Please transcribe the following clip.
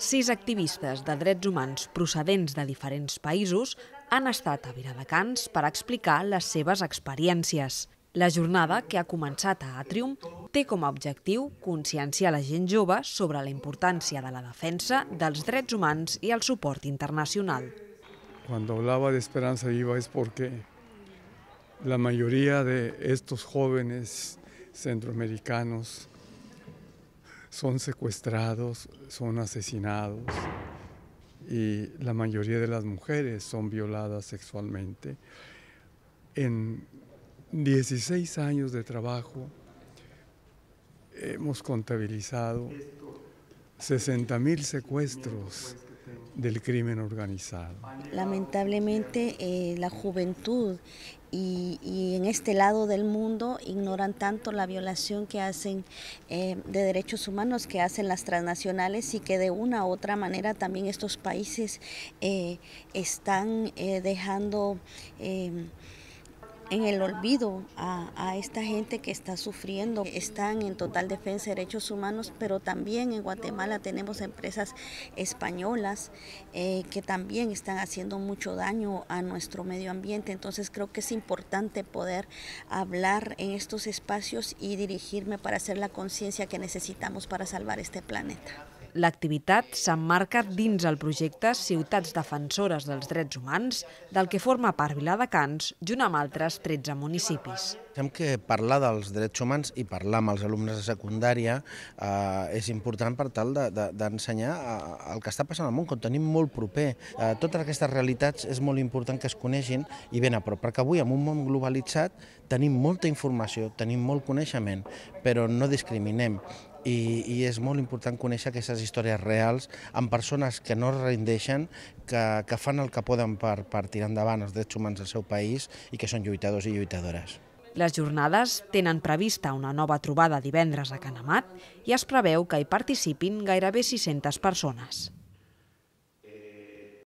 sis activistes de drets humans procedents de diferents països han estat a Viradecans per explicar les seves experiències. La jornada, que ha començat a Atrium, té com a objectiu conscienciar la gent jove sobre la importància de la defensa dels drets humans i el suport internacional. Quan hablaba de esperanza viva es perquè la majoria de estos centroamericans son secuestrados, son asesinados y la mayoría de las mujeres son violadas sexualmente. En 16 años de trabajo hemos contabilizado 60 mil secuestros del crimen organizado. Lamentablemente eh, la juventud y, en este lado del mundo ignoran tanto la violación que hacen eh, de derechos humanos, que hacen las transnacionales y que de una u otra manera también estos países eh, están dejando en el olvido a, esta gente que está sufriendo. Están en total defensa de derechos humanos, pero también en Guatemala tenemos empresas españolas eh, que también están haciendo mucho daño a nuestro medio ambiente. Entonces creo que es importante poder hablar en estos espacios y dirigirme para hacer la conciencia que necesitamos para salvar este planeta. L'activitat s'emmarca dins el projecte Ciutats Defensores dels Drets Humans, del que forma part Viladecans, junt amb altres 13 municipis. Pensem que parlar dels drets humans i parlar amb els alumnes de secundària eh, és important per tal d'ensenyar de, de, eh, el que està passant al món, que ho tenim molt proper. Eh, totes aquestes realitats és molt important que es coneixin i ben a prop, perquè avui en un món globalitzat tenim molta informació, tenim molt coneixement, però no discriminem i, i és molt important conèixer aquestes històries reals amb persones que no es rendeixen, que, que fan el que poden per, per tirar endavant els drets humans del seu país i que són lluitadors i lluitadores. Les jornades tenen prevista una nova trobada divendres a Canamat i es preveu que hi participin gairebé 600 persones.